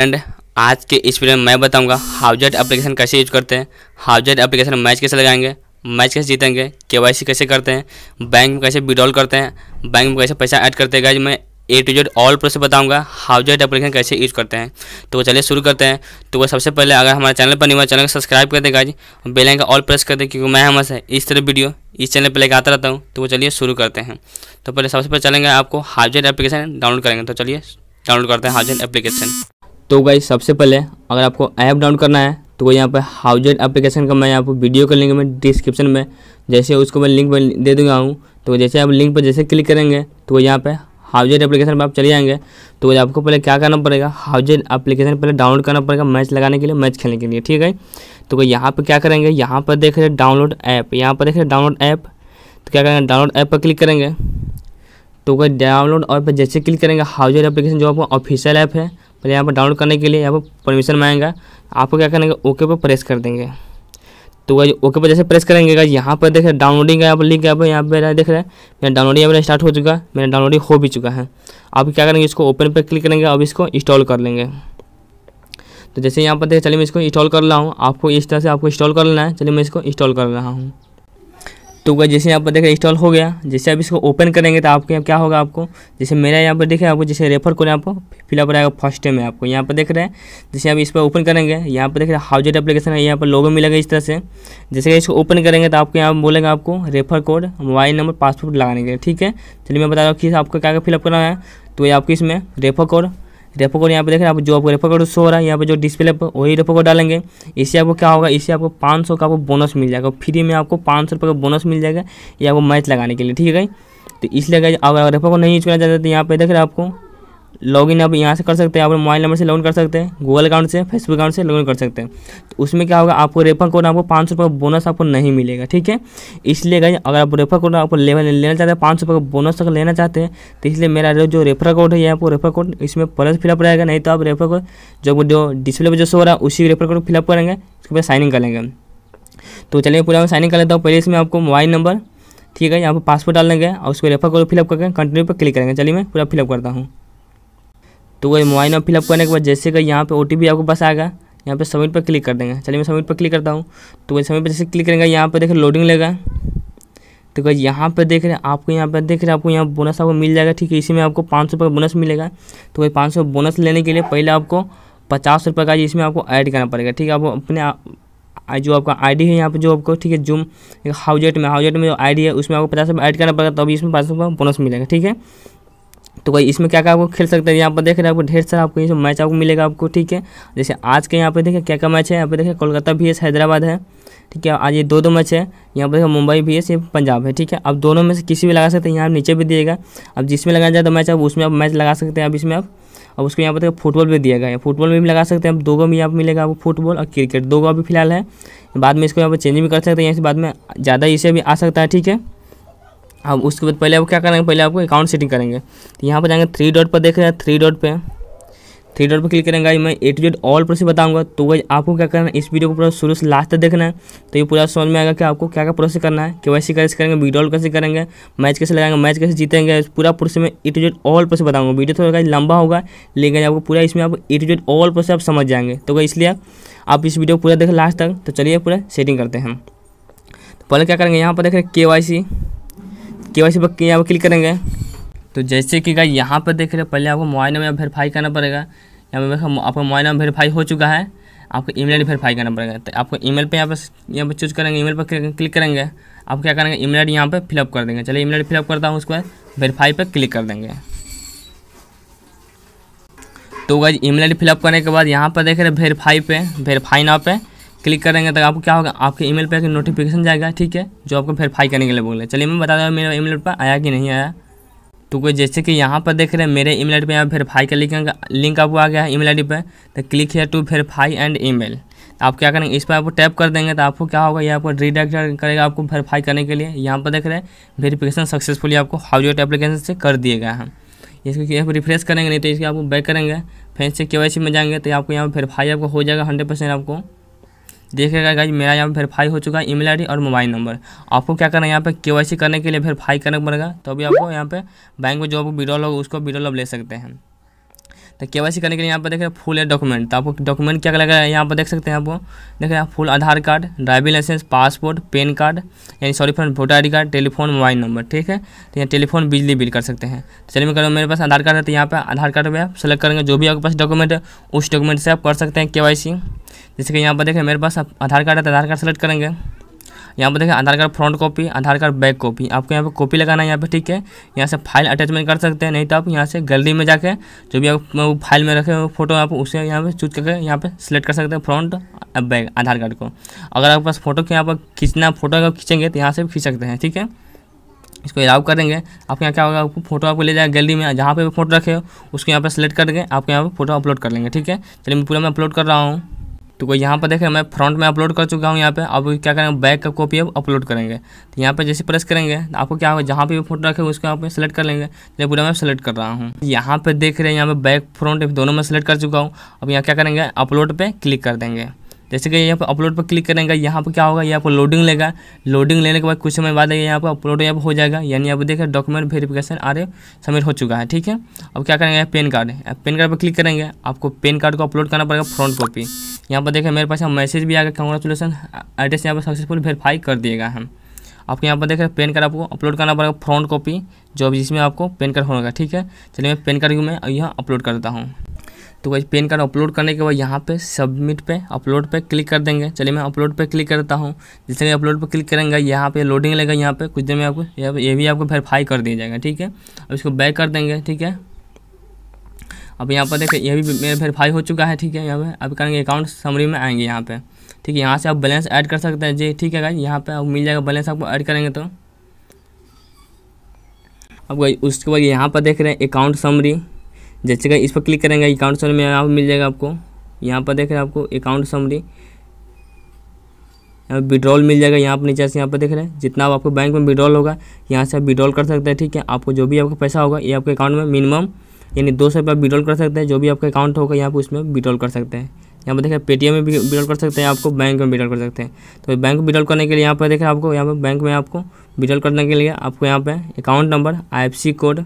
and आज के इस वीडियो में मैं बताऊंगा हाउजेट एप्लीकेशन कैसे यूज करते हैं हाउजेट एप्लीकेशन मैच कैसे लगाएंगे मैच कैसे जीतेंगे केवाईसी कैसे करते हैं बैंक में कैसे विड्रॉल करते हैं बैंक में कैसे पैसा ऐड करते हैं गाइज मैं A to Z all process बताऊंगा हाउजेट एप्लीकेशन कैसे यूज करते हैं तो वो चलिए शुरू करते हैं तो वो सबसे पहले अगर हमारे चैनल पर नहीं हुआ चैनल को सब्सक्राइब कर दें guys bell icon all press कर दें क्योंकि मैं हमसे इस तरह वीडियो इस चैनल पर लेकर आता रहता हूँ तो वो चलिए शुरू करते हैं तो पहले सबसे पहले चलेंगे आपको हाउजेट एप्लीकेशन डाउनलोड करेंगे तो चलिए डाउनलोड करते हैं हाउजेट एप्लीकेशन तो गाइज सबसे पहले अगर आपको ऐप डाउनलोड करना है तो वो यहाँ पर हाउजेड एप्लीकेशन का मैं यहाँ पर वीडियो का लिंक मैं डिस्क्रिप्शन में जैसे उसको मैं लिंक दे दूंगा हूँ तो जैसे आप लिंक पर जैसे क्लिक करेंगे तो वो यहाँ पर हाउजेड एप्लीकेशन पर आप चले जाएंगे तो आपको पहले क्या करना पड़ेगा हाउजेड एप्लीकेशन पहले डाउनलोड करना पड़ेगा मैच लगाने के लिए मैच खेलने के लिए ठीक है तो वो यहाँ पर क्या करेंगे यहाँ पर देख रहे डाउनलोड ऐप यहाँ पर देख रहे डाउनलोड ऐप तो क्या करेंगे डाउनलोड ऐप पर क्लिक करेंगे तो वो डाउनलोड और पर जैसे क्लिक करेंगे हाउजेड एप्लीकेशन जो आपका ऑफिशियल ऐप है पहले यहाँ पर डाउनलोड करने के लिए यहाँ पर परमिशन मांगेगा आपको क्या करना है ओके पर प्रेस कर देंगे तो वह ओके पर जैसे प्रेस करेंगे यहाँ पर देख रहे डाउनलोडिंग का यहाँ पर लिंक यहाँ पर यहाँ पर देख रहे हैं मेरा डाउनलोडिंग यहाँ पर स्टार्ट हो चुका है मेरा डाउनलोडिंग हो भी चुका है आप क्या करेंगे इसको ओपन पर क्लिक करेंगे अब इसको इंस्टॉल कर लेंगे तो जैसे यहाँ पर देखें चलिए मैं इसको इंस्टॉल कर रहा हूँ आपको इस तरह से आपको इंस्टॉल कर लेना है चलिए मैं इसको इंस्टॉल कर रहा हूँ तो वह जैसे यहाँ पर देखें इंस्टॉल हो गया जैसे आप इसको ओपन करेंगे तो आपके यहाँ क्या होगा आपको जैसे मेरा यहाँ पर देखें आपको जैसे रेफर कोड आपको फिलअप रहेगा फर्स्ट टाइम में आपको यहाँ पर देख रहे हैं जैसे आप इस पर ओपन करेंगे यहाँ पर देख रहे हैं हाउजेट एप्लीकेशन है यहाँ पर लोगो मिलेगा इस तरह से जैसे इसको ओपन करेंगे तो आपके यहाँ बोलेगा आपको refer code mobile number passport लगाने के लिए ठीक है चलिए मैं बता रहा हूँ कि आपको क्या क्या फिलअप करना है तो ये आपको इसमें रेफर कोड रेपो कोड यहाँ पे देख रहे हैं आप जो आपको रेपो कोड शो हो रहा है यहाँ पे जो डिस्प्ले पर वही रेपो कोड डालेंगे इससे आपको क्या होगा इससे आपको पाँच सौ का आपको बोनस मिल जाएगा फ्री में आपको पाँच सौ रुपये का बोनस मिल जाएगा ये आपको मैच लगाने के लिए ठीक है तो इसलिए अगर रेपो कोड नहीं यूज करना चाहते तो यहाँ पे देख रहे हैं आपको लॉगिन आप यहाँ से कर सकते हैं आप मोबाइल नंबर से लॉगिन कर सकते हैं गूगल अकाउंट से फेसबुक अकाउंट से लॉगिन कर सकते हैं तो उसमें क्या होगा आपको रेफर कोड आपको पाँच सौ रुपये का बोनस आपको नहीं मिलेगा ठीक है इसलिए गई अगर आप रेफर कोड आपको लेवल लेना चाहते हैं पाँच सौ रुपये का बोनस अगर लेना चाहते हैं तो इसलिए मेरा जो रेफर कोड है आपको रेफर कोड इसमें प्लस फिलअप रहेगा नहीं तो आप रेफर कोड जो जो डिस्प्ले पर जो सो रहा है उसी रेफर कोड फिलअप करेंगे उसके बाद साइनिंग करेंगे तो चलिए पूरा मैं साइनिंग कर लेता हूँ पहले इसमें आपको मोबाइल नंबर ठीक है यहाँ पर पासपोर्ट डाल देंगे और उसको रेफर कोड फिलअप करके कंटिन्यू पर क्लिक करेंगे चलिए मैं पूरा फिलअप करता हूँ तो वही मोबाइल नंबर फिलअप करने के बाद जैसे कि यहाँ पे ओ आपके पास आएगा यहाँ पे सबमिट पर क्लिक कर देंगे चलिए मैं सबमिट पर क्लिक करता हूँ तो वही सबमिट पर जैसे क्लिक करेंगे यहाँ पर देखें लोडिंग लेगा तो कहीं यहाँ पर देख रहे हैं आपको यहाँ पर देख रहे हैं आपको यहाँ बोनस आपको मिल जाएगा ठीक है इसी में आपको पाँच सौ रुपये बोनस मिलेगा तो वही पाँच सौ बोनस लेने के लिए पहले आपको पचास रुपये का इसमें आपको ऐड करना पड़ेगा ठीक है आप अपने आ, जो आपका आईडी है यहाँ पे जो आपको ठीक है जूम हाउजेट में हाउजेट में जो आईडी है उसमें आपको पचास रुपये ऐड करना पड़ेगा तभी इसमें पाँच सौ बोनस मिलेगा ठीक है तो भाई इसमें क्या क्या आपको खेल सकते हैं यहाँ पर देख रहे हैं आपको ढेर सारा आपको ये मैच आपको मिलेगा आपको ठीक है जैसे आज के यहाँ पे देखिए क्या क्या मैच है यहाँ पे देखिए कोलकाता भी एस हैदराबाद है ठीक है आज ये दो दो मैच है यहाँ पर देखिए मुंबई भी एस ये पंजाब है ठीक है अब दोनों में से किसी भी लगा सकते हैं यहाँ नीचे भी दिएगा अब जिसमें लगाया जाए तो मैच अब उसमें आप मैच लगा सकते हैं अब इसमें आप अब उसको यहाँ पर देखिए फुटबॉल भी दिया गया है फुटबॉल में भी लगा सकते हैं अब दो गो में यहाँ पर मिलेगा आपको फुटबॉल और क्रिकेट दो गो अभी फिलहाल है बाद में इसको यहाँ पर चेंज भी कर सकते हैं यहाँ से बाद में ज़्यादा इसे भी आ सकता है ठीक है अब उसके बाद पहले आप क्या करेंगे पहले आपको अकाउंट सेटिंग करेंगे तो यहाँ पर जाएंगे थ्री डॉट पर देख रहे हैं थ्री डॉट पे थ्री डॉट पर क्लिक करेंगे मैं A to Z all process बताऊँगा बताऊंगा तो वही आपको क्या करना है इस वीडियो को पूरा शुरू से लास्ट तक देखना है तो ये पूरा समझ में आएगा कि आपको क्या क्या प्रोसेस करना है के सी कैसे करेंगे विड्रॉल कैसे करेंगे मैच कैसे लगाएंगे मैच कैसे जीतेंगे पूरा प्रोसेस में A to Z all process बताऊँगा वीडियो थोड़ा लंबा होगा लेकिन आपको पूरा इसमें आप A to Z all process आप समझ जाएंगे तो इसलिए आप इस वीडियो को पूरा देखें लास्ट तक तो चलिए पूरा सेटिंग करते हैं तो पहले क्या करेंगे यहाँ पर देख रहे हैं के वाई सी के वाई सी पर यहाँ पर क्लिक करेंगे तो जैसे कि गाइस यहाँ पर देख रहे हो पहले आपको मोबाइल नंबर वेरीफाई करना पड़ेगा यहाँ पर आपका मोबाइल नंबर वेरीफाई हो चुका है आपको ईमेल वेरीफाई करना पड़ेगा तो आपको ईमेल पे यहाँ पर यहाँ पर चूज करेंगे ईमेल पर क्लिक करेंगे आप क्या करेंगे ईमेल आई यहाँ पर फिलअप कर देंगे चलिए ईमेल आई फिलअप करता हूँ उसके बाद वेरीफाई पर क्लिक कर देंगे तो गाइज ईमेल आई फिलअप करने के बाद यहाँ पर देख रहे वेरीफाई पर वेरीफाई नाव पे क्लिक करेंगे तो आपको क्या होगा आपके ईमेल पे एक नोटिफिकेशन जाएगा ठीक है जो आपको वेरीफाई करने के लिए बोल रहे चलिए मैं बता दूँ मेरा ईमेल पर आया कि नहीं आया तो कोई जैसे कि यहाँ पर देख रहे हैं मेरे ईमेल पे यहाँ वेरीफाई का लिखेंगे लिंक आपको आ गया है ईमेल आईडी पे तो क्लिक है टू वेरीफाई एंड ईमेल तो आप क्या करेंगे इस पर आपको टैप कर देंगे तो आपको क्या होगा ये आपको रिडायरेक्ट करेगा आपको वेरीफाई करने के लिए यहाँ पर देख रहे हैं वेरीफिकेशन सक्सेसफुली आपको हाउजेट एप्लीकेशन से कर दिए गए हैं इसको रिफ्रेश करेंगे नहीं तो इसके आपको बैक करेंगे फिर से के में जाएंगे तो आपको यहाँ पर वेरीफाई आपको हो जाएगा हंड्रेड आपको देखिएगा गाइज मेरा यहाँ पर वेरीफाई हो चुका है ईमेल आईडी और मोबाइल नंबर आपको क्या करना है यहाँ पे केवाईसी करने के लिए वेरीफाई करना पड़ेगा तभी आपको यहाँ पे बैंक में जो विड्रॉल होगा उसको विड्रॉल आप ले सकते हैं तो के वाई सी करने के लिए यहाँ पर देख रहे हैं फुल है डॉक्यूमेंट तो आपको डॉक्यूमेंट क्या है यहाँ पर देख सकते हैं आपको देख रहे हैं full Aadhaar card driving licence passport PAN card यानी sorry friend voter I card telephone mobile number ठीक है तो यहाँ टेलीफोन बिजली बिल कर सकते हैं तो चलिए मैं करूँ मेरे पास आधार कार्ड है तो यहाँ पर आधार कार्ड में आप सेलेक्ट करेंगे जो भी आपके पास डॉक्यूमेंट है उस डॉक्यूमेंट से आप कर सकते हैं के वाई सी जैसे कि यहाँ पर देखें मेरे पास आधार कार्ड है तो आधार कार्ड सेलेक्ट करेंगे यहाँ पर देखें Aadhaar card front copy Aadhaar card back copy आपको यहाँ पर कॉपी लगाना है यहाँ पर ठीक है यहाँ से फाइल अटैचमेंट कर सकते हैं नहीं तो आप यहाँ से गैलरी में जाकर जो भी आप फाइल में रखे हुए फोटो आप उसे यहाँ पर चूज करके यहाँ पर सिलेक्ट कर सकते हैं फ्रंट बैक आधार कार्ड को अगर आपके पास फोटो के यहाँ पर खींचना फोटो अगर खींचेंगे तो यहाँ से खींच सकते हैं ठीक है इसको अलाउ करेंगे आपके यहाँ क्या होगा आपको फोटो आपको ले जाएगा गैलरी में जहाँ पे फोटो रखे हो उसको यहाँ पर सिलेक्ट करके आपके यहाँ पर फोटो अपलोड कर लेंगे ठीक है चलिए मैं पूरा मैं अपलोड कर रहा हूँ तो यहाँ पर देखें मैं फ्रंट में अपलोड कर चुका हूँ यहाँ पे अब क्या करेंगे बैक का कॉपी अब अपलोड करेंगे तो यहाँ पे जैसे प्रेस करेंगे तो आपको क्या होगा जहाँ पे भी फोटो रखेंगे उसको यहाँ पे सेलेक्ट कर लेंगे जैसे पूरा मैं सेलेक्ट कर रहा हूँ यहाँ पे देख रहे हैं यहाँ पे बैक फ्रंट दोनों में सेलेक्ट कर चुका हूँ अब यहाँ क्या करेंगे अपलोड पर क्लिक कर देंगे जैसे कि यहाँ पर अपलोड पर क्लिक करेंगे यहाँ पर क्या होगा यहाँ पर लोडिंग लेगा लोडिंग लेने के बाद कुछ समय बाद यहाँ पर अपलोड यहाँ पर हो जाएगा यानी यहाँ पर देखिए डॉक्यूमेंट वेरिफिकेशन रहे सबमिट हो चुका है ठीक है अब क्या करेंगे पेन कार्ड पेन कार्ड पर क्लिक करेंगे आपको पेन कार्ड को अपलोड करना पड़ेगा फ्रंट कॉपी यहाँ पर देखें मेरे पास यहाँ मैसेज भी आ गया कॉन्ग्रेचुलेसन एड्रेस यहाँ पर सक्सेसफुल वेरीफाई कर दिएगा हम आपको यहाँ पर देख रहे पेन कार्ड आपको अपलोड करना पड़ेगा फ्रंट कॉपी जो भी जिसमें आपको पेन कार्ड होगा ठीक है चलिए मैं पेन कार्ड में मैं यहाँ अपलोड करता हूँ तो वही पेन कार्ड अपलोड करने के बाद यहाँ पे सबमिट पे अपलोड पे क्लिक कर देंगे चलिए मैं अपलोड पे क्लिक करता हूँ जैसे कि अपलोड पे क्लिक करेंगे यहाँ पे लोडिंग लेगा यहाँ पे कुछ देर में आपको ये भी आपको वेरीफाई कर दिया जाएगा ठीक है अब इसको बैक कर देंगे ठीक है अब यहाँ पर देखिए ये भी मेरा वेरीफाई हो चुका है ठीक है यहाँ पर अब करेंगे अकाउंट समरी में आएंगे यहाँ पे ठीक है यहाँ से आप बैलेंस ऐड कर सकते हैं जी ठीक है भाई यहाँ पे अब मिल जाएगा बैलेंस आपको ऐड करेंगे तो अब उसके बाद यहाँ पर देख रहे हैं अकाउंट समरी जैसे कि इस पर क्लिक करेंगे अकाउंट समरी में यहाँ पर मिल जाएगा आपको यहाँ पर देख रहे हैं आपको अकाउंट समरी यहाँ विड्रॉल मिल जाएगा यहाँ पर नीचे से यहाँ पर देख रहे हैं जितना आपको बैंक में विड्रॉल होगा यहाँ से आप विड्रॉल कर सकते हैं ठीक है आपको जो भी आपका पैसा होगा ये आपके अकाउंट में मिनिमम यानी दो सौ रुपया विड्रॉल कर सकते हैं जो भी आपका अकाउंट होगा यहाँ पर उसमें विड्रॉल कर सकते हैं यहाँ पर देखें पेटीएम में भी विड्रॉल कर सकते हैं आपको बैंक में विड्रॉल कर सकते हैं तो बैंक विड्रॉल करने के लिए यहाँ पर देखें आपको यहाँ पर बैंक में आपको विड्रॉल करने के लिए आपको यहाँ पर अकाउंट नंबर आई कोड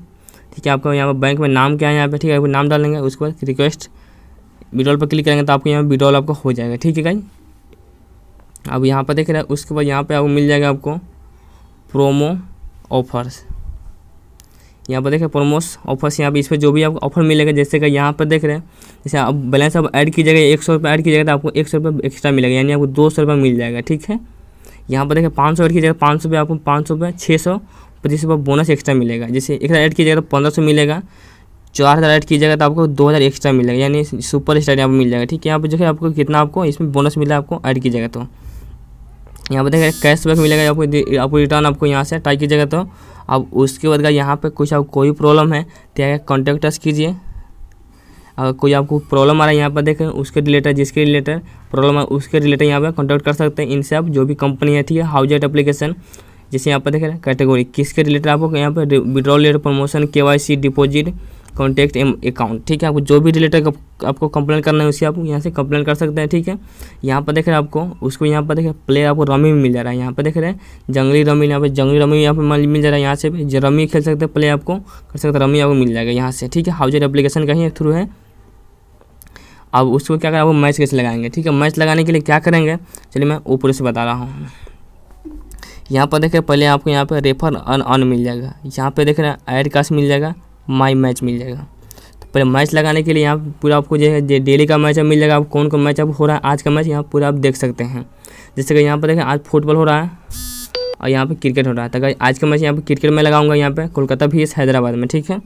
ठीक है आपको यहाँ पर बैंक में नाम क्या है यहाँ पर ठीक है नाम डालेंगे उसके बाद रिक्वेस्ट विड्रॉल पर क्लिक करेंगे तो आपको यहाँ पर विड्रॉल आपको हो जाएगा ठीक है भाई अब यहाँ पर देख रहे हैं उसके बाद यहाँ पर आपको मिल जाएगा आपको प्रोमो ऑफर्स यहाँ पर देखें प्रोमोस ऑफर्स यहाँ पर इस पर जो भी आपको ऑफर मिलेगा जैसे कि यहाँ पर देख रहे हैं जैसे आप बैलेंस आप ऐड कीजिएगा एक सौ रुपये ऐड कीजिएगा तो आपको एक सौ रुपये एक्स्ट्रा मिलेगा यानी आपको दो सौ रुपये मिल जाएगा ठीक है यहाँ पर देखें पाँच सौ ऐड कीजिएगा पाँच सौ रुपये आपको पाँच सौ रुपये छः सौ पच्चीस रुपये बोनस एक्स्ट्रा मिलेगा जैसे एक हज़ार ऐड कीजिएगा तो पंद्रह सौ मिलेगा चार हज़ार ऐड कीजिएगा तो आपको दो हज़ार एक्स्ट्रा मिलेगा यानी सुपर स्टार यहाँ पर मिल जाएगा ठीक है यहाँ पर देखिए आपको कितना आपको इसमें बोनस मिला आपको ऐड कीजिएगा तो यहाँ पर देखें कैश बैक मिलेगा आपको आपको रिटर्न आपको यहाँ से ट्राई कीजिएगा तो अब उसके बाद का यहाँ पे कुछ आप कोई प्रॉब्लम है तो यहाँ कॉन्टैक्ट अस कीजिए अगर कोई आपको प्रॉब्लम आ रहा है यहाँ पर देखें उसके रिलेटेड जिसके रिलेटेड प्रॉब्लम है उसके रिलेटेड यहाँ पर कॉन्टैक्ट कर सकते हैं इनसे आप जो भी कंपनी है ठीक है हाउजेट एप्लीकेशन जैसे यहाँ पर देखें कैटेगोरी किसके रिलेटेड आपको यहाँ पर withdrawal rate promotion K Y C deposit contact M account ठीक है आपको जो भी रिलेटेड आप, आपको कंप्लेन करना है उसे आप यहाँ से कंप्लेन कर सकते हैं ठीक है यहाँ पर देख रहे हैं आपको उसको यहाँ पर देख रहे प्लेयर आपको रमी मिल जा रहा है यहाँ पर देख रहे हैं जंगली रमी यहाँ पर जंगली रमी यहाँ पर मिल जा रहा है यहाँ से जो रमी खेल सकते हैं प्ले आपको कर सकते हैं रमी आपको मिल जाएगा यहाँ से ठीक है हाउजर एप्लीकेशन का ही थ्रू है अब उसको क्या करें आप मैच कैसे लगाएंगे ठीक है मैच लगाने के लिए क्या करेंगे चलिए मैं ऊपर से बता रहा हूँ यहाँ पर देख रहे पहले आपको यहाँ पर रेफर अन अन मिल जाएगा यहाँ पे देख रहे हैं एड कास्ट मिल जाएगा माई मैच मिल जाएगा तो पहले मैच लगाने के लिए यहाँ पूरा आपको जो है डेली का मैच मिल जाएगा आप कौन कौन मैच हो रहा है आज का मैच यहाँ पूरा आप देख सकते हैं जैसे कि यहाँ पर देखें आज फुटबॉल हो रहा है और यहाँ पर क्रिकेट हो रहा है तो आज का मैच यहाँ पर क्रिकेट में लगाऊंगा यहाँ पर कोलकाता भी हैदराबाद में ठीक है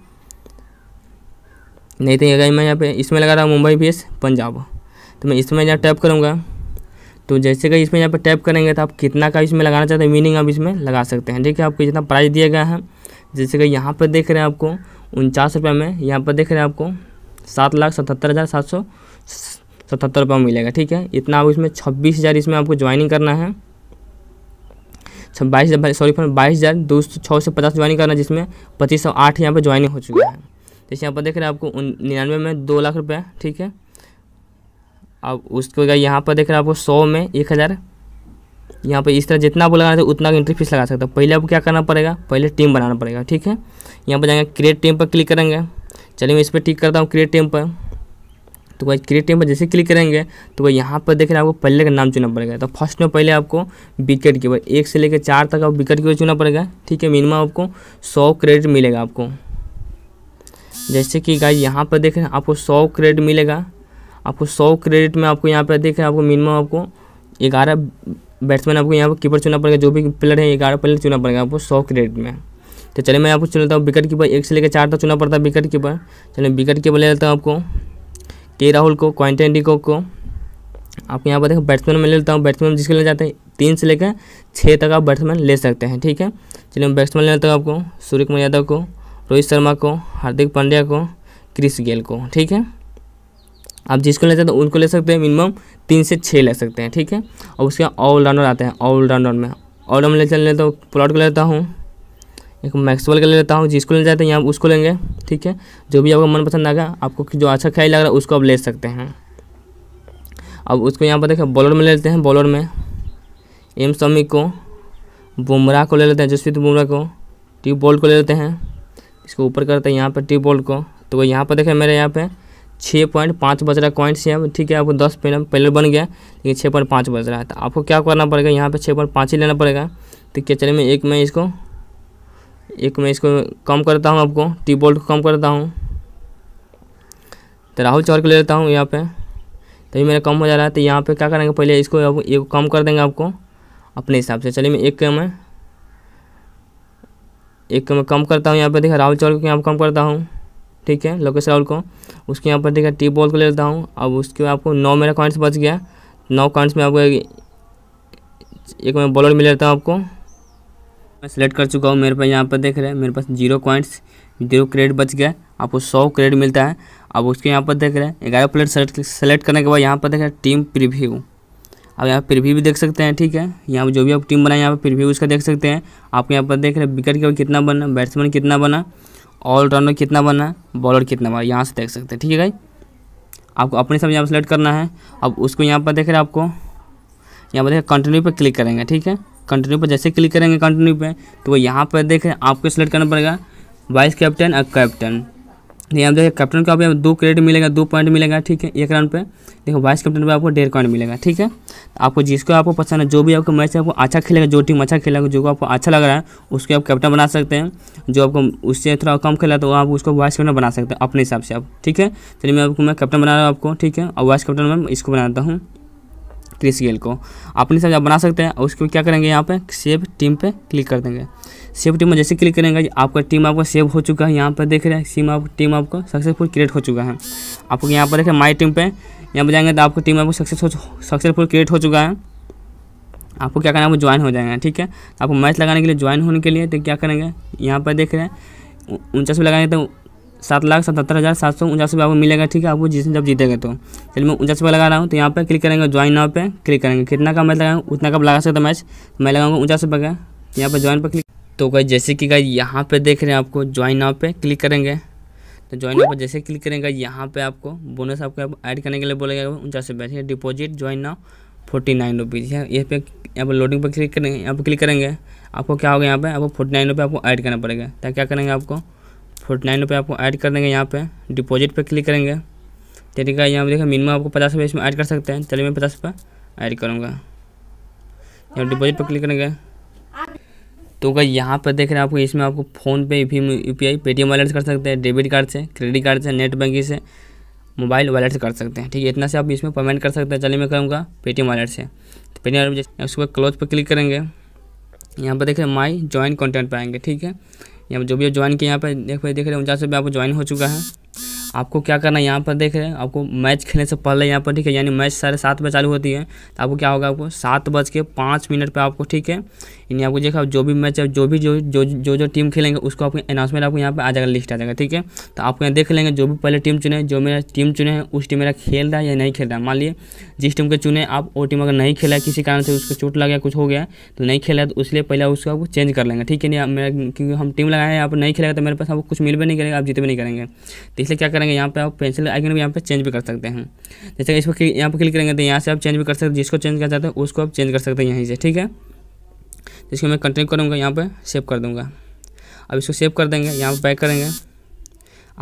नहीं तो अगर मैं यहाँ पे इसमें लगा रहा हूँ मुंबई भी पंजाब तो मैं इसमें यहाँ टैप करूँगा तो जैसे कि इसमें यहाँ पर टैप करेंगे तो आप कितना का इसमें लगाना चाहते हैं मीनिंग आप इसमें लगा सकते हैं ठीक है आपको जितना प्राइस दिया गया है जैसे कि यहाँ पर देख रहे हैं आपको उनचास रुपये में यहाँ पर देख रहे हैं आपको सात लाख सतहत्तर हज़ार सात सौ सतहत्तर रुपये मिलेगा ठीक है इतना आप इसमें छब्बीस हज़ार इसमें आपको ज्वाइनिंग करना है बाईस हज़ार सॉरी फ्रेंड बाईस हज़ार दो सौ छः से पचास ज्वाइनिंग करना जिसमें पच्चीस सौ आठ यहाँ पर ज्वाइनिंग हो चुका है जैसे यहाँ पर देख रहे हैं आपको निन्यानवे में दो लाख रुपये ठीक है अब उसको यहाँ पर देख रहे हैं आपको सौ में एक हज़ार यहाँ पर इस तरह जितना आप लगाना उतना एंट्री फीस लगा सकते हो पहले आपको क्या करना पड़ेगा पहले टीम बनाना पड़ेगा ठीक है यहाँ पर जाएंगे क्रिएट टीम पर क्लिक करेंगे चलिए मैं इस पर ठीक करता हूँ क्रिएट टीम पर तो भाई क्रिएट टीम पर जैसे क्लिक करेंगे तो भाई यहाँ पर देख रहे हैं आपको पहले का नाम चुनना पड़ेगा तो फर्स्ट में पहले आपको विकेट कीपर एक से लेकर चार तक आप विकेट कीपर चुनना पड़ेगा ठीक है मिनिमम आपको सौ क्रेडिट मिलेगा आपको जैसे कि गाइज यहाँ पर देख रहे हैं आपको सौ क्रेडिट मिलेगा आपको सौ क्रेडिट में आपको यहाँ पर देख रहे हैं आपको मिनिमम आपको ग्यारह बैट्समैन आपको यहाँ पर कीपर चुनना पड़ेगा जो भी प्लेयर है ग्यारह प्लेयर चुनना पड़ेगा आपको सौ क्रेडिट में तो चलिए मैं आपको चुन लेता हूँ विकेट कीपर एक से लेकर चार तक चुना पड़ता है विकेट कीपर चलिए विकेट कीपर ले लेता हूँ आपको के राहुल को क्वांटन डिको को आप यहाँ पर देखो बैट्समैन में ले लेता हूँ बैट्समैन जिसके लिए जाते हैं तीन से लेकर छः तक आप बैट्समैन ले सकते हैं ठीक है चलिए मैं बैट्समैन ले लेता हूँ आपको सूर्य कुमार यादव को रोहित शर्मा को हार्दिक पांड्या को क्रिस गेल को ठीक है आप जिसको ले जाते हैं उनको ले सकते हैं मिनिमम तीन से छः ले सकते हैं ठीक है और उसके ऑलराउंडर आते हैं ऑलराउंडर में ऑलराउंडर ले चल लेता हूँ प्लॉट को लेता हूँ एक मैक्सवेल का ले लेता हूँ जिसको लेना चाहते हैं यहाँ उसको लेंगे ठीक है जो भी आपको मनपसंद आएगा आपको जो अच्छा ख्याल लग रहा है उसको आप ले सकते हैं अब उसको यहाँ पर देखें बॉलर में ले लेते हैं बॉलर में एम समी को बुमराह को ले लेते हैं जसप्रीत बुमराह को ट्यूब बॉल को ले लेते हैं इसको ऊपर करते हैं यहाँ पर ट्यूब बॉल को तो यहाँ पर देखें मेरे यहाँ पे छः पॉइंट पाँच बज रहा है कॉइंट्स यहाँ पर ठीक है आपको दस पॉइंट पहले बन गया लेकिन छः पॉइंट पाँच बज रहा है तो आपको क्या करना पड़ेगा यहाँ पर छः पॉइंट पाँच ही लेना पड़ेगा तो क्या चलिए मैं एक मैं इसको एक मैं इसको कम करता हूँ आपको टी बोल्ट को कम करता हूँ तो राहुल चौर को ले लेता हूँ यहाँ पे तभी मेरा कम हो जा रहा है तो यहाँ पे क्या करेंगे पहले इसको अब ये कम कर देंगे आपको अपने हिसाब से चलिए मैं एक के मैं एक के मैं कम करता हूँ यहाँ पे देखा राहुल चौर को यहाँ पर कम करता हूँ ठीक है लोकेश राहुल को उसके यहाँ पर देखा टी बॉल को ले लेता हूँ अब उसके आपको नौ मेरा कॉइंट्स बच गया नौ कॉइंट्स में आपको एक, एक मैं बॉलर मिल लेता हूँ आपको मैं सेलेक्ट कर चुका हूँ मेरे पास यहाँ पर देख रहे हैं मेरे पास जीरो पॉइंट्स जीरो क्रेडिट बच गया आपको सौ क्रेडिट मिलता है अब उसके यहाँ पर देख रहे हैं ग्यारह प्लेट सेलेक्ट सेलेक्ट करने के बाद यहाँ पर देख रहे हैं टीम प्रिव्यू अब यहाँ प्रिव्यू भी देख सकते हैं ठीक है यहाँ पर जो भी आप टीम बनाए यहाँ पर प्रिव्यू उसका देख सकते हैं आप यहाँ पर देख रहे हैं विकेट के कितना बना बैट्समैन कितना बना ऑलराउंडर कितना बना बॉलर कितना बना यहाँ से देख सकते हैं ठीक है भाई आपको अपने से यहाँ पर सेलेक्ट करना है अब उसको यहाँ पर देख रहे हैं आपको यहाँ पर देख कंटिन्यू पर क्लिक करेंगे ठीक है कंटिन्यू पर जैसे क्लिक करेंगे कंटिन्यू पे तो वो यहाँ पर देखें आपको सेलेक्ट करना पड़ेगा वाइस कैप्टन और कैप्टन यहाँ देखिए कैप्टन को आपको दो क्रेडिट मिलेगा दो पॉइंट मिलेगा ठीक है एक राउंड पे देखो वाइस कैप्टन पे आपको डेढ़ पॉइंट मिलेगा ठीक है तो आपको जिसको आपको पसंद है जो भी आपको मैच आपको अच्छा खेलेगा जो टीम अच्छा खेलेगा जो आपको अच्छा लग रहा है उसको आप कैप्टन बना सकते हैं जो आपको उससे थोड़ा कम खेला तो आप उसको वाइस कैप्टन बना सकते हैं अपने हिसाब से आप ठीक है चलिए मैं आपको मैं कैप्टन बना रहा हूँ आपको ठीक है और वाइस कैप्टन में इसको बनाता हूँ क्रिस गेल को अपने हिसाब से बना सकते हैं उसको क्या करेंगे यहाँ पे सेव टीम पे क्लिक कर देंगे सेव टीम में जैसे क्लिक करेंगे आपका टीम आपका सेव हो चुका है यहाँ पर देख रहे हैं सीम आप टीम आपका सक्सेसफुल क्रिएट हो चुका है आपको यहाँ पर देखें माई टीम पर यहाँ पर जाएंगे तो आपको टीम आपको सक्सेस सक्सेसफुल क्रिएट हो चुका है आपको क्या करना है वो ज्वाइन हो जाएगा ठीक है आपको मैच लगाने के लिए ज्वाइन होने के लिए तो क्या करेंगे यहाँ पर देख रहे हैं उनचास में लगाएंगे तो सात लाख सतहत्तर हज़ार सात सौ उनचास रुपये आपको मिलेगा ठीक है आपको जिसमें जब जीतेगा तो चलिए मैं उनचास रुपये लगा रहा हूँ तो यहाँ पर क्लिक करेंगे ज्वाइन नाव पे क्लिक करेंगे कितना का मैच लगाऊँ उतना का लगा सकता मैच तो मैं लगाऊंगा उनचास रुपये का यहाँ पर ज्वाइन पर क्लिक तो गई जैसे कि गई यहाँ पर देख रहे हैं आपको ज्वाइन नाव पर क्लिक करेंगे तो ज्वाइन नाव पर जैसे क्लिक करेंगे यहाँ पर आपको बोनस आपको ऐड करने के लिए बोलेगा उनचास रुपये ठीक है deposit join now forty nine rupees है यहाँ पे यहाँ पर लोडिंग पर क्लिक करेंगे यहाँ पर क्लिक करेंगे आपको क्या होगा यहाँ पर आपको फोर्टी नाइन रुपये आपको ऐड करना पड़ेगा तो क्या करेंगे आपको फोर्टी नाइन रुपये आपको ऐड कर देंगे यहाँ पे डिपॉजिट पे क्लिक करेंगे तरीका यहाँ पर देखिए मिनिमम आपको पचास रुपये इसमें ऐड कर सकते हैं चलिए मैं पचास रुपये ऐड करूँगा यहाँ डिपॉजिट पर क्लिक करेंगे तो क्या यहाँ पर देख रहे हैं आपको इसमें आपको फ़ोन पे भीम U P I Paytm wallet कर सकते हैं डेबिट कार्ड से क्रेडिट कार्ड से नेट बैंकिंग से मोबाइल वॉलेट से कर सकते हैं ठीक है इतना से आप इसमें पेमेंट कर सकते हैं चलिए मैं करूँगा पेटीएम वॉलेट से तो पेटीएम वॉलेट उसके बाद क्लोज पर क्लिक करेंगे यहाँ पर देख रहे हैं माई ज्वाइन कॉन्टेंट पर आएंगे ठीक है यहाँ पर जो भी ज्वाइन किया यहाँ पर देख पे देख रहे हैं उनचास रुपये आपको ज्वाइन हो चुका है आपको क्या करना है यहाँ पर देख रहे हैं आपको मैच खेलने से पहले यहाँ पर ठीक है यानी मैच साढ़े सात बजे चालू होती है तो आपको क्या होगा आपको सात बज के पाँच मिनट पर आपको ठीक है यानी आपको देखा जो भी मैच है जो भी जो जो जो जो टीम खेलेंगे उसको आपको अनाउंसमेंट आपको यहाँ पर आ जाएगा लिस्ट आ जाएगा ठीक है तो आपको यहाँ देख लेंगे जो भी पहले टीम चुने जो मेरा टीम चुने हैं उस टीम मेरा खेल रहा है या नहीं खेल रहा है मान लिए जिस टीम को चुने आप वो टीम अगर नहीं खेला किसी कारण से उसको चोट लग गया कुछ हो गया तो नहीं खेला तो इसलिए पहले उसको आपको चेंज कर लेंगे ठीक है नहीं मेरा क्योंकि हम टीम लगाए हैं आप नहीं खेलेगा तो मेरे पास आपको कुछ मिल भी नहीं करेगा आप जीत भी नहीं करेंगे तो इसलिए क्या करेंगे यहाँ पर आप पेंसिल आइकन भी यहाँ पर चेंज भी कर सकते हैं जैसे इस पर यहाँ पर क्लिक करेंगे तो यहाँ से आप चेंज भी कर सकते हैं जिसको चेंज करना चाहते हैं उसको आप चेंज कर सकते हैं यहीं से ठीक है जिसको मैं कंटिन्यू करूँगा यहाँ पर सेव कर दूँगा अब इसको सेव कर देंगे यहाँ पर बैक करेंगे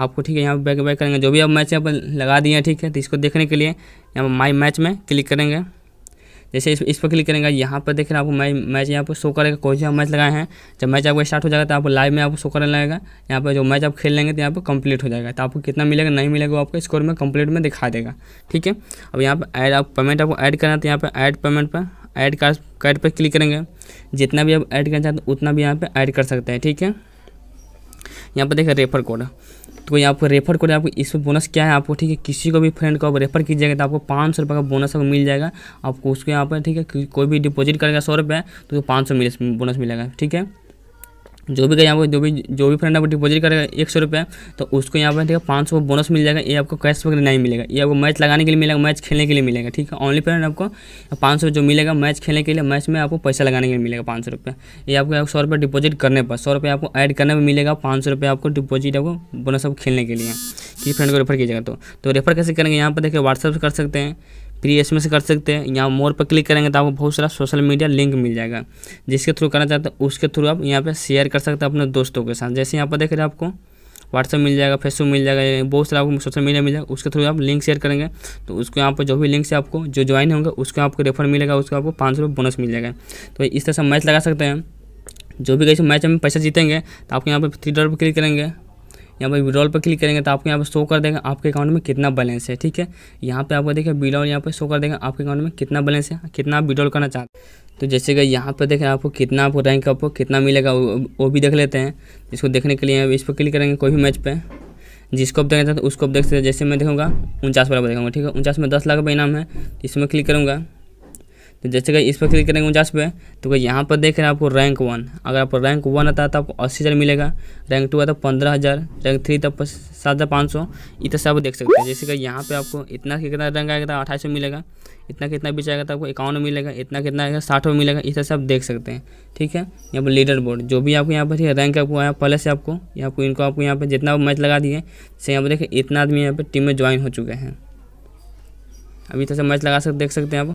आपको ठीक है यहाँ पर बैक बैक करेंगे जो भी आप मैच यहाँ पर लगा दिए हैं ठीक है तो इसको देखने के लिए यहाँ पर माई मैच में क्लिक करेंगे जैसे इस इस पर क्लिक करेंगे यहाँ पर देख रहे हैं आपको मैच मैच यहाँ पर शो करेगा कौन आप मैच लगाए हैं जब मैच आपका स्टार्ट हो जाएगा तो आपको लाइव में आपको शो करने लगेगा यहाँ पर जो मैच आप खेल लेंगे तो यहाँ पर कंप्लीट हो जाएगा तो आपको कितना मिलेगा नहीं मिलेगा वो आपको स्कोर में कंप्लीट में दिखा देगा ठीक है अब यहाँ पर ऐड आप पेमेंट आपको ऐड करना है तो यहाँ पर ऐड पेमेंट पर ऐड कार्ड कार्ड पर क्लिक करेंगे जितना भी आप ऐड करना चाहते हैं उतना भी यहाँ पे ऐड कर सकते हैं ठीक है यहाँ पर देखें रेफर कोड तो यहाँ पर रेफर कोड आपको इस पर बोनस क्या है आपको ठीक है किसी को भी फ्रेंड को आप रेफर कीजिएगा तो आपको पाँच सौ रुपये का बोनस आपको मिल जाएगा आपको उसको यहाँ पर ठीक है कोई भी डिपॉजिट करेगा सौ रुपये तो पाँच सौ बोनस मिलेगा ठीक है जो भी यहाँ पर जो भी जो भी फ्रेंड आपको डिपोजिट करेगा एक सौ रुपये तो उसको यहाँ पर ठीक है पाँच सौ बोनस मिल जाएगा ये आपको कैश वगैरह नहीं मिलेगा ये आपको मैच लगाने के लिए मिलेगा मैच खेलने के लिए मिलेगा ठीक है ओनली फ्रेंड आपको पाँच सौ जो मिलेगा मैच खेलने के लिए मैच में आपको पैसा लगाने के लिए मिलेगा पाँच सौ रुपये ये आपको सौ रुपये डिपोजिट करने पर सौ रुपये आपको ऐड करने में मिलेगा पाँच सौ रुपये आपको डिपोजिट आपको बोनस आपको खेलने के लिए कि फ्रेंड को रेफर कीजिएगा तो तो रेफर कैसे करेंगे यहाँ पर देखिए व्हाट्सअप कर सकते हैं फिर एस इसमें से कर सकते हैं यहाँ मोर पर क्लिक करेंगे तो आपको बहुत सारा सोशल मीडिया लिंक मिल जाएगा जिसके थ्रू करना चाहते हैं उसके थ्रू आप यहाँ पर शेयर कर सकते हैं अपने दोस्तों के साथ जैसे यहाँ पर देख रहे हैं आपको व्हाट्सअप मिल जाएगा फेसबुक मिल जाएगा बहुत सारा आपको सोशल मीडिया मिल जाएगा उसके थ्रू आप लिंक शेयर करेंगे तो उसको यहाँ पर जो भी लिंक से आपको जो ज्वाइन होंगे उसको आपको रेफर मिलेगा उसको आपको पाँच सौ बोनस मिल जाएगा तो इस तरह से मैच लगा सकते हैं जो भी कैसे मैच में पैसा जीतेंगे तो आपको यहाँ पर थ्री डॉलर पर क्लिक करेंगे यहाँ पर विड्रॉल पर क्लिक करेंगे तो आपको यहाँ पर शो कर देगा आपके अकाउंट में कितना बैलेंस है ठीक है यहाँ पे आपको देखिए विड्रॉल यहाँ पर शो कर देगा आपके अकाउंट में कितना बैलेंस है कितना आप विड्रॉल करना चाहते हैं तो जैसे कि यहाँ पर देखें आपको कितना आपको रैंक आपको कितना मिलेगा वो भी देख लेते हैं इसको देखने के लिए इस पर क्लिक करेंगे कोई भी मैच पर जिसको आप देखना चाहते हैं उसको आप देख सकते हैं जैसे मैं देखूँगा उनचास वाला देखूँगा ठीक है उनचास में दस लाख रुपये इनाम है इसमें क्लिक करूँगा तो जैसे कि इस पर क्लिक करेंगे उनचास पे तो कहीं यहाँ पर देख रहे हैं आपको रैंक वन अगर आपको रैंक वन आता है तो आपको अस्सी हज़ार मिलेगा रैंक टू आता है पंद्रह हज़ार रैंक थ्री तब सात हज़ार पाँच सौ इतना सब देख सकते हैं जैसे कि यहाँ पे आपको इतना कितना रैंक आएगा तो अठाईस मिलेगा इतना कितना बीच आएगा तो आपको इक्यावन मिलेगा इतना कितना आएगा साठ में मिलेगा इस तरह से आप देख सकते हैं ठीक है यहाँ पर लीडर बोर्ड जो भी आपको यहाँ पर रैंक आपको आया पहले से आपको यहाँ पर इनको आपको यहाँ पर जितना मैच लगा दिए जैसे यहाँ पर देखिए इतना आदमी यहाँ पर टीम में ज्वाइन हो चुके हैं अभी तरह से मैच लगा सकते देख सकते हैं आप